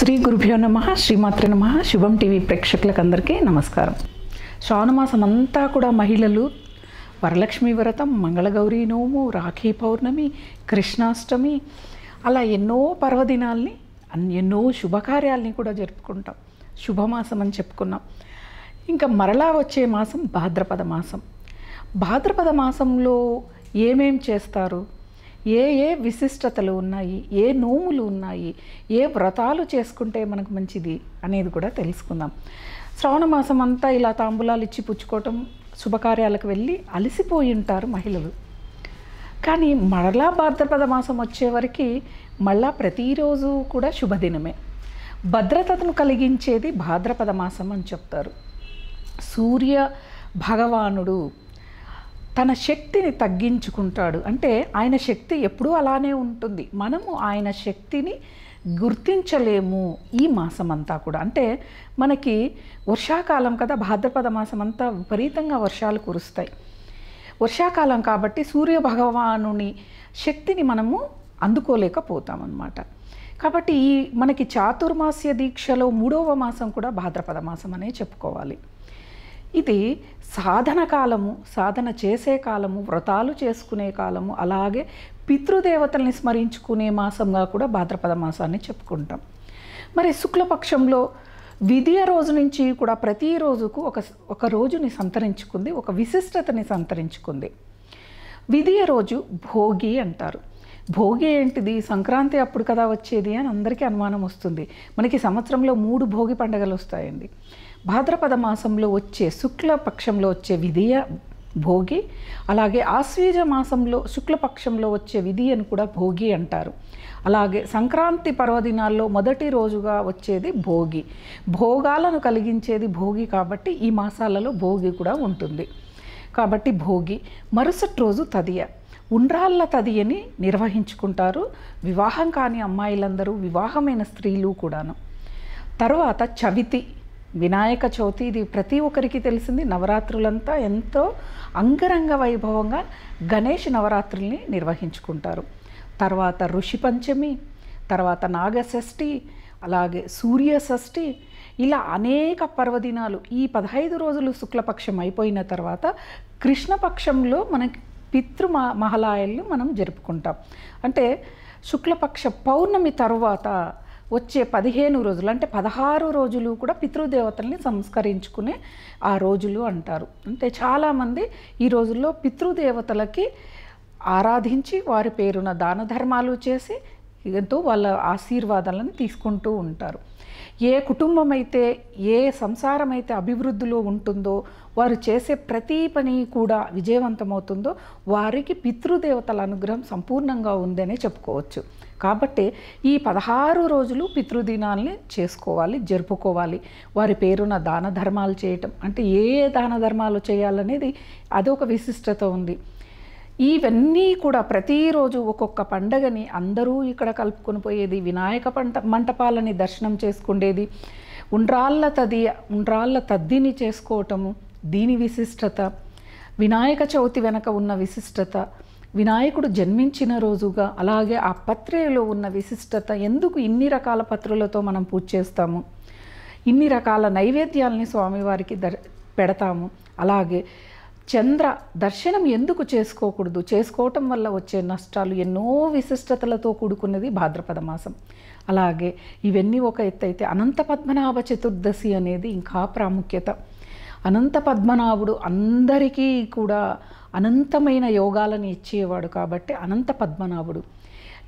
శ్రీ గురుభ్యో నమ శ్రీమాత్ర నమ శుభం టీవీ ప్రేక్షకులకు అందరికీ నమస్కారం శ్రావణమాసం అంతా కూడా మహిళలు వరలక్ష్మి వ్రతం మంగళగౌరీ నోము రాఖీ పౌర్ణమి కృష్ణాష్టమి అలా ఎన్నో పర్వదినాల్ని ఎన్నో శుభకార్యాలని కూడా జరుపుకుంటాం శుభమాసం అని చెప్పుకున్నాం ఇంకా మరలా వచ్చే మాసం భాద్రపద మాసం భాద్రపద మాసంలో ఏమేం చేస్తారు ఏ ఏ విశిష్టతలు ఉన్నాయి ఏ నోములు ఉన్నాయి ఏ వ్రతాలు చేసుకుంటే మనకు మంచిది అనేది కూడా తెలుసుకుందాం శ్రావణ మాసం అంతా ఇలా తాంబూలాలు ఇచ్చి పుచ్చుకోవటం శుభకార్యాలకు వెళ్ళి అలసిపోయి ఉంటారు మహిళలు కానీ మరలా భాద్రపద మాసం వచ్చేవరకు మళ్ళా ప్రతిరోజు కూడా శుభదినమే భద్రతను కలిగించేది భాద్రపద మాసం అని చెప్తారు సూర్య భగవానుడు తన శక్తిని తగ్గించుకుంటాడు అంటే ఆయన శక్తి ఎప్పుడూ అలానే ఉంటుంది మనము ఆయన శక్తిని గుర్తించలేము ఈ మాసం అంతా కూడా అంటే మనకి వర్షాకాలం కదా భాద్రపద మాసం అంతా విపరీతంగా వర్షాలు కురుస్తాయి వర్షాకాలం కాబట్టి సూర్య భగవానుని శక్తిని మనము అందుకోలేకపోతాం అన్నమాట కాబట్టి ఈ మనకి చాతుర్మాస్య దీక్షలో మూడవ మాసం కూడా భాద్రపద మాసం అనే చెప్పుకోవాలి ఇది సాధన కాలము సాధన చేసే కాలము వ్రతాలు చేసుకునే కాలము అలాగే పితృదేవతల్ని స్మరించుకునే మాసంగా కూడా భాద్రపద మాసాన్ని చెప్పుకుంటాం మరి శుక్లపక్షంలో విధియ రోజు నుంచి కూడా ప్రతి రోజుకు ఒక ఒక రోజుని సంతరించుకుంది ఒక విశిష్టతని సంతరించుకుంది విధియ రోజు భోగి అంటారు భోగి ఏంటిది సంక్రాంతి అప్పుడు కదా వచ్చేది అని అందరికీ అనుమానం వస్తుంది మనకి సంవత్సరంలో మూడు భోగి పండుగలు వస్తాయండి భాద్రపద మాసంలో వచ్చే శుక్ల పక్షంలో వచ్చే విధియ భోగి అలాగే ఆశ్వీజ మాసంలో శుక్లపక్షంలో వచ్చే విధి అని కూడా భోగి అంటారు అలాగే సంక్రాంతి పర్వదినాల్లో మొదటి రోజుగా వచ్చేది భోగి భోగాలను కలిగించేది భోగి కాబట్టి ఈ మాసాలలో భోగి కూడా ఉంటుంది కాబట్టి భోగి మరుసటి రోజు తదియ ఉండ్రాళ్ళ తదియని నిర్వహించుకుంటారు వివాహం కాని అమ్మాయిలందరూ వివాహమైన స్త్రీలు కూడాను తర్వాత చవితి వినాయక చవితి ఇది ప్రతి ఒక్కరికి తెలిసింది నవరాత్రులంతా ఎంతో అంగరంగ వైభవంగా గణేష్ నవరాత్రుల్ని నిర్వహించుకుంటారు తర్వాత ఋషి పంచమి తర్వాత నాగషష్ఠి అలాగే సూర్య షష్ఠి ఇలా అనేక పర్వదినాలు ఈ పదహైదు రోజులు శుక్లపక్షం అయిపోయిన తర్వాత కృష్ణపక్షంలో మనకి పితృ మహలాయల్ని మనం జరుపుకుంటాం అంటే శుక్లపక్ష పౌర్ణమి తరువాత వచ్చే పదిహేను రోజులు అంటే పదహారు రోజులు కూడా పితృదేవతల్ని సంస్కరించుకునే ఆ రోజులు అంటారు అంటే చాలామంది ఈ రోజుల్లో పితృదేవతలకి ఆరాధించి వారి పేరున దాన ధర్మాలు చేసి ఎంతో వాళ్ళ ఆశీర్వాదాలను తీసుకుంటూ ఉంటారు ఏ కుటుంబం అయితే ఏ సంసారం అయితే అభివృద్ధిలో ఉంటుందో వారు చేసే ప్రతి పని కూడా విజయవంతమవుతుందో వారికి పితృదేవతల అనుగ్రహం సంపూర్ణంగా ఉందనే చెప్పుకోవచ్చు కాబట్టి ఈ పదహారు రోజులు పితృదినాల్ని చేసుకోవాలి జరుపుకోవాలి వారి పేరున దాన ధర్మాలు చేయటం అంటే ఏ దాన ధర్మాలు చేయాలనేది అదొక విశిష్టత ఉంది ఇవన్నీ కూడా ప్రతిరోజు ఒక్కొక్క పండగని అందరూ ఇక్కడ కలుపుకొని పోయేది వినాయక పంట మంటపాలని దర్శనం చేసుకుండేది ఉండ్రాళ్ళ తది ఉండ్రాళ్ళ తద్దిని చేసుకోవటము దీని విశిష్టత వినాయక చవితి వెనక ఉన్న విశిష్టత వినాయకుడు జన్మించిన రోజుగా అలాగే ఆ పత్రేలో ఉన్న విశిష్టత ఎందుకు ఇన్ని రకాల పత్రులతో మనం పూజ చేస్తాము ఇన్ని రకాల నైవేద్యాలని స్వామివారికి ద పెడతాము అలాగే చంద్ర దర్శనం ఎందుకు చేసుకోకూడదు చేసుకోవటం వల్ల వచ్చే నష్టాలు ఎన్నో విశిష్టతలతో కూడుకున్నది భాద్రపద మాసం అలాగే ఇవన్నీ ఒక ఎత్తు అయితే అనంత పద్మనాభ చతుర్దశి అనేది ఇంకా ప్రాముఖ్యత అనంత పద్మనాభుడు అందరికీ కూడా అనంతమైన యోగాలను ఇచ్చేవాడు కాబట్టి అనంత పద్మనాభుడు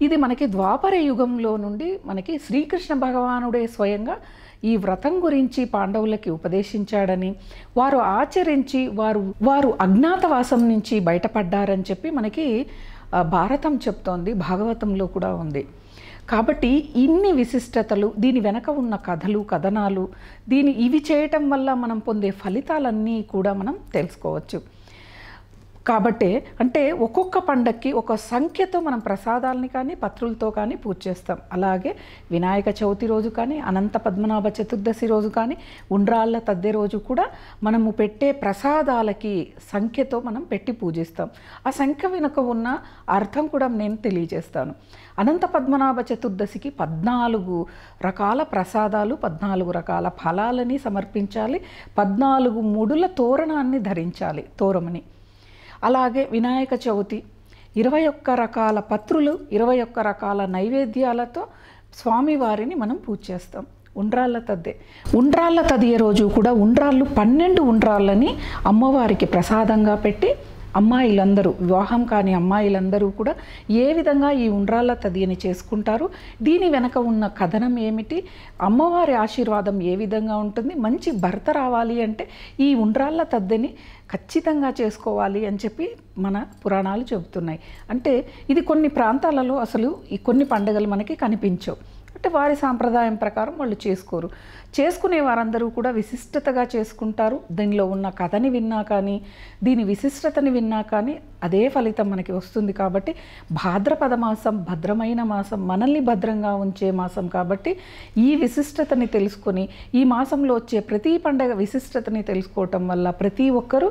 ఇది మనకి ద్వాపర యుగంలో నుండి మనకి శ్రీకృష్ణ భగవానుడే స్వయంగా ఈ వ్రతం గురించి పాండవులకి ఉపదేశించాడని వారు ఆచరించి వారు వారు అజ్ఞాతవాసం నుంచి బయటపడ్డారని చెప్పి మనకి భారతం చెప్తోంది భాగవతంలో కూడా ఉంది కాబట్టి ఇన్ని విశిష్టతలు దీని వెనక ఉన్న కథలు కథనాలు దీని ఇవి చేయటం వల్ల మనం పొందే ఫలితాలన్నీ కూడా మనం తెలుసుకోవచ్చు కాబట్టే అంటే ఒక్కొక్క పండక్కి ఒక సంఖ్యతో మనం ప్రసాదాలని కానీ పత్రులతో కానీ పూజ చేస్తాం అలాగే వినాయక చవితి రోజు కానీ అనంత పద్మనాభ చతుర్దశి రోజు కానీ ఉండ్రాళ్ళ తద్దె రోజు కూడా మనము పెట్టే ప్రసాదాలకి సంఖ్యతో మనం పెట్టి పూజిస్తాం ఆ సంఖ్య వెనుక ఉన్న అర్థం కూడా నేను తెలియజేస్తాను అనంత పద్మనాభ చతుర్దశికి పద్నాలుగు రకాల ప్రసాదాలు పద్నాలుగు రకాల ఫలాలని సమర్పించాలి పద్నాలుగు ముడుల తోరణాన్ని ధరించాలి తోరమని అలాగే వినాయక చవితి ఇరవై ఒక్క రకాల పత్రులు ఇరవై ఒక్క రకాల నైవేద్యాలతో స్వామివారిని మనం పూజ చేస్తాం ఉండ్రాళ్ళ తద్దే ఉండ్రాళ్ళ తదియ రోజు కూడా ఉండ్రాళ్ళు పన్నెండు ఉండ్రాళ్ళని అమ్మవారికి ప్రసాదంగా పెట్టి అమ్మాయిలందరూ వివాహం కాని అమ్మాయిలందరూ కూడా ఏ విధంగా ఈ ఉండ్రాళ్ళ తదియని చేసుకుంటారు దీని వెనక ఉన్న కథనం ఏమిటి అమ్మవారి ఆశీర్వాదం ఏ విధంగా ఉంటుంది మంచి భర్త రావాలి అంటే ఈ ఉండ్రాళ్ళ తద్దని ఖచ్చితంగా చేసుకోవాలి అని చెప్పి మన పురాణాలు చెబుతున్నాయి అంటే ఇది కొన్ని ప్రాంతాలలో అసలు ఈ కొన్ని పండుగలు మనకి కనిపించవు అంటే వారి సాంప్రదాయం ప్రకారం వాళ్ళు చేసుకోరు చేసుకునే వారందరూ కూడా విశిష్టతగా చేసుకుంటారు దీనిలో ఉన్న కథని విన్నా కానీ దీని విశిష్టతని విన్నా కానీ అదే ఫలితం మనకి వస్తుంది కాబట్టి భాద్రపద మాసం భద్రమైన మాసం మనల్ని భద్రంగా ఉంచే మాసం కాబట్టి ఈ విశిష్టతని తెలుసుకొని ఈ మాసంలో వచ్చే ప్రతి పండగ విశిష్టతని తెలుసుకోవటం వల్ల ప్రతి ఒక్కరూ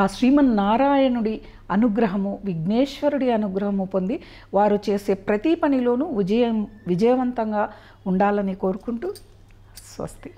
ఆ శ్రీమన్నారాయణుడి అనుగ్రహము విఘ్నేశ్వరుడి అనుగ్రహము పొంది వారు చేసే ప్రతి పనిలోనూ విజయం విజయవంతంగా ఉండాలని కోరుకుంటూ స్వస్తి